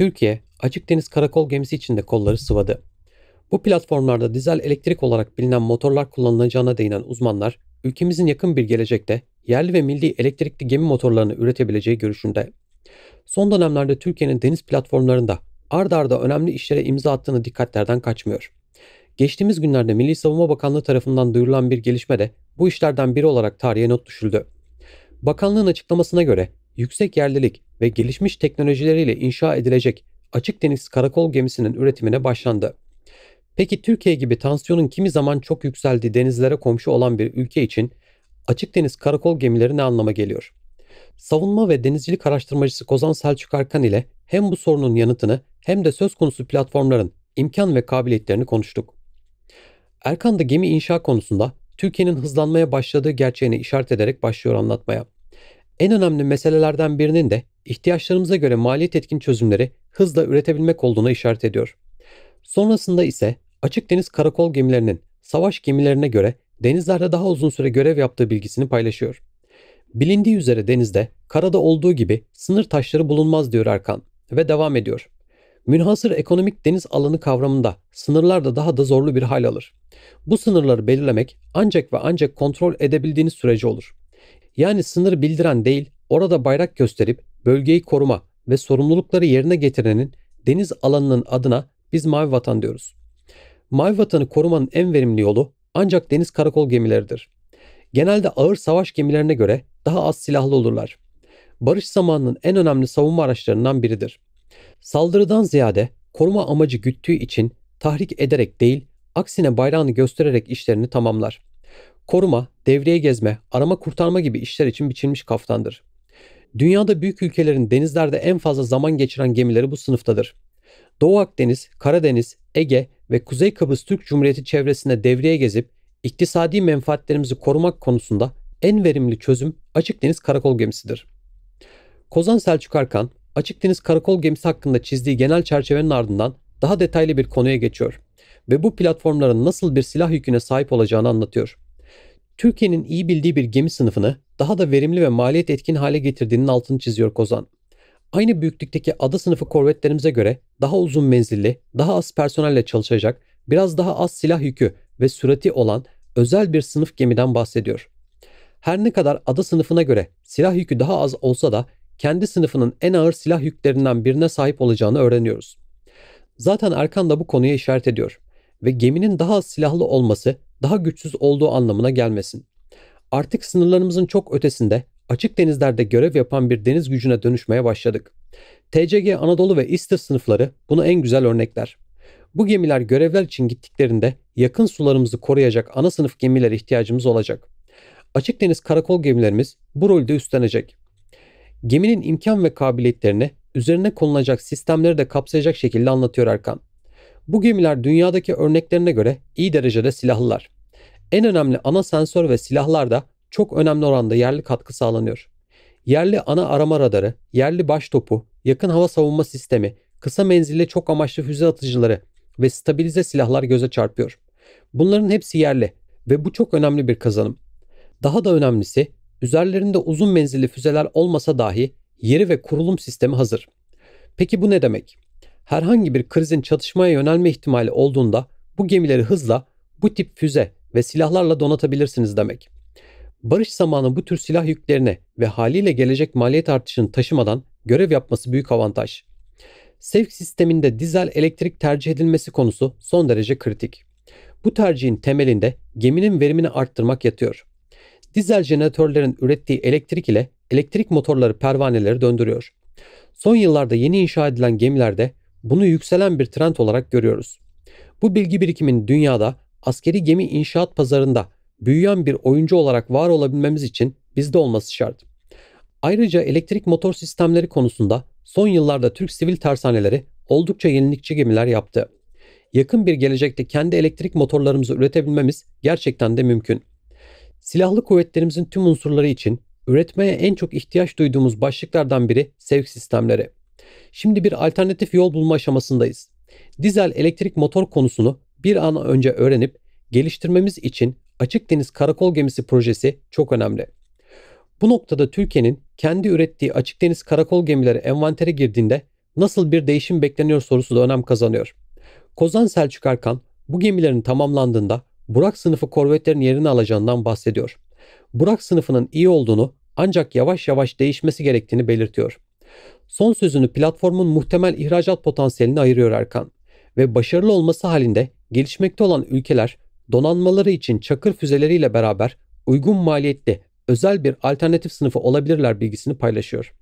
Türkiye, Deniz Karakol gemisi içinde kolları sıvadı. Bu platformlarda dizel elektrik olarak bilinen motorlar kullanılacağına değinen uzmanlar, ülkemizin yakın bir gelecekte yerli ve milli elektrikli gemi motorlarını üretebileceği görüşünde. Son dönemlerde Türkiye'nin deniz platformlarında ard arda önemli işlere imza attığını dikkatlerden kaçmıyor. Geçtiğimiz günlerde Milli Savunma Bakanlığı tarafından duyurulan bir gelişme de bu işlerden biri olarak tarihe not düşüldü. Bakanlığın açıklamasına göre yüksek yerlilik ve gelişmiş teknolojileriyle inşa edilecek açık deniz karakol gemisinin üretimine başlandı. Peki Türkiye gibi tansiyonun kimi zaman çok yükseldiği denizlere komşu olan bir ülke için açık deniz karakol gemileri ne anlama geliyor? Savunma ve denizcilik araştırmacısı Kozan Selçuk Arkan ile hem bu sorunun yanıtını hem de söz konusu platformların imkan ve kabiliyetlerini konuştuk. Erkan da gemi inşa konusunda Türkiye'nin hızlanmaya başladığı gerçeğini işaret ederek başlıyor anlatmaya. En önemli meselelerden birinin de ihtiyaçlarımıza göre maliyet etkin çözümleri hızla üretebilmek olduğuna işaret ediyor. Sonrasında ise açık deniz karakol gemilerinin savaş gemilerine göre denizlerde daha uzun süre görev yaptığı bilgisini paylaşıyor. Bilindiği üzere denizde, karada olduğu gibi sınır taşları bulunmaz diyor Erkan ve devam ediyor. Münhasır ekonomik deniz alanı kavramında sınırlar da daha da zorlu bir hal alır. Bu sınırları belirlemek ancak ve ancak kontrol edebildiğiniz sürece olur. Yani sınır bildiren değil, orada bayrak gösterip bölgeyi koruma ve sorumlulukları yerine getirenin deniz alanının adına biz mavi vatan diyoruz. Mavi vatanı korumanın en verimli yolu ancak deniz karakol gemileridir. Genelde ağır savaş gemilerine göre daha az silahlı olurlar. Barış zamanının en önemli savunma araçlarından biridir. Saldırıdan ziyade koruma amacı güttüğü için tahrik ederek değil, aksine bayrağını göstererek işlerini tamamlar koruma, devreye gezme, arama kurtarma gibi işler için biçilmiş kaftandır. Dünyada büyük ülkelerin denizlerde en fazla zaman geçiren gemileri bu sınıftadır. Doğu Akdeniz, Karadeniz, Ege ve Kuzey Kıbrıs Türk Cumhuriyeti çevresinde devreye gezip iktisadi menfaatlerimizi korumak konusunda en verimli çözüm açık deniz karakol gemisidir. Kozan Selçuk Arkan, açık deniz karakol gemisi hakkında çizdiği genel çerçevenin ardından daha detaylı bir konuya geçiyor ve bu platformların nasıl bir silah yüküne sahip olacağını anlatıyor. Türkiye'nin iyi bildiği bir gemi sınıfını daha da verimli ve maliyet etkin hale getirdiğinin altını çiziyor Kozan. Aynı büyüklükteki ada sınıfı korvetlerimize göre daha uzun menzilli, daha az personelle çalışacak, biraz daha az silah yükü ve sürati olan özel bir sınıf gemiden bahsediyor. Her ne kadar ada sınıfına göre silah yükü daha az olsa da kendi sınıfının en ağır silah yüklerinden birine sahip olacağını öğreniyoruz. Zaten Erkan da bu konuya işaret ediyor ve geminin daha az silahlı olması daha güçsüz olduğu anlamına gelmesin. Artık sınırlarımızın çok ötesinde açık denizlerde görev yapan bir deniz gücüne dönüşmeye başladık. TCG Anadolu ve İstir sınıfları bunu en güzel örnekler. Bu gemiler görevler için gittiklerinde yakın sularımızı koruyacak ana sınıf gemilere ihtiyacımız olacak. Açık deniz karakol gemilerimiz bu rolde üstlenecek. Geminin imkan ve kabiliyetlerini üzerine konulacak sistemleri de kapsayacak şekilde anlatıyor Erkan. Bu gemiler dünyadaki örneklerine göre iyi derecede silahlılar. En önemli ana sensör ve silahlar da çok önemli oranda yerli katkı sağlanıyor. Yerli ana arama radarı, yerli baş topu, yakın hava savunma sistemi, kısa menzilli çok amaçlı füze atıcıları ve stabilize silahlar göze çarpıyor. Bunların hepsi yerli ve bu çok önemli bir kazanım. Daha da önemlisi üzerlerinde uzun menzilli füzeler olmasa dahi yeri ve kurulum sistemi hazır. Peki bu ne demek? herhangi bir krizin çatışmaya yönelme ihtimali olduğunda bu gemileri hızla bu tip füze ve silahlarla donatabilirsiniz demek. Barış zamanı bu tür silah yüklerine ve haliyle gelecek maliyet artışını taşımadan görev yapması büyük avantaj. Sevk sisteminde dizel elektrik tercih edilmesi konusu son derece kritik. Bu tercihin temelinde geminin verimini arttırmak yatıyor. Dizel jeneratörlerin ürettiği elektrik ile elektrik motorları pervaneleri döndürüyor. Son yıllarda yeni inşa edilen gemilerde bunu yükselen bir trend olarak görüyoruz. Bu bilgi birikimin dünyada askeri gemi inşaat pazarında büyüyen bir oyuncu olarak var olabilmemiz için bizde olması şart. Ayrıca elektrik motor sistemleri konusunda son yıllarda Türk sivil tersaneleri oldukça yenilikçi gemiler yaptı. Yakın bir gelecekte kendi elektrik motorlarımızı üretebilmemiz gerçekten de mümkün. Silahlı kuvvetlerimizin tüm unsurları için üretmeye en çok ihtiyaç duyduğumuz başlıklardan biri sevk sistemleri. Şimdi bir alternatif yol bulma aşamasındayız. Dizel elektrik motor konusunu bir an önce öğrenip geliştirmemiz için Açık Deniz Karakol Gemisi projesi çok önemli. Bu noktada Türkiye'nin kendi ürettiği açık deniz karakol gemileri envantere girdiğinde nasıl bir değişim bekleniyor sorusu da önem kazanıyor. Kozan Selçuk Erkan bu gemilerin tamamlandığında Burak sınıfı korvetlerin yerini alacağından bahsediyor. Burak sınıfının iyi olduğunu ancak yavaş yavaş değişmesi gerektiğini belirtiyor. Son sözünü platformun muhtemel ihracat potansiyeline ayırıyor Erkan ve başarılı olması halinde gelişmekte olan ülkeler donanmaları için çakır füzeleriyle beraber uygun maliyetli özel bir alternatif sınıfı olabilirler bilgisini paylaşıyor.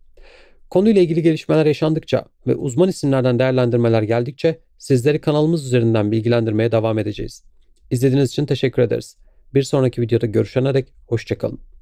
Konuyla ilgili gelişmeler yaşandıkça ve uzman isimlerden değerlendirmeler geldikçe sizleri kanalımız üzerinden bilgilendirmeye devam edeceğiz. İzlediğiniz için teşekkür ederiz. Bir sonraki videoda görüşene dek hoşçakalın.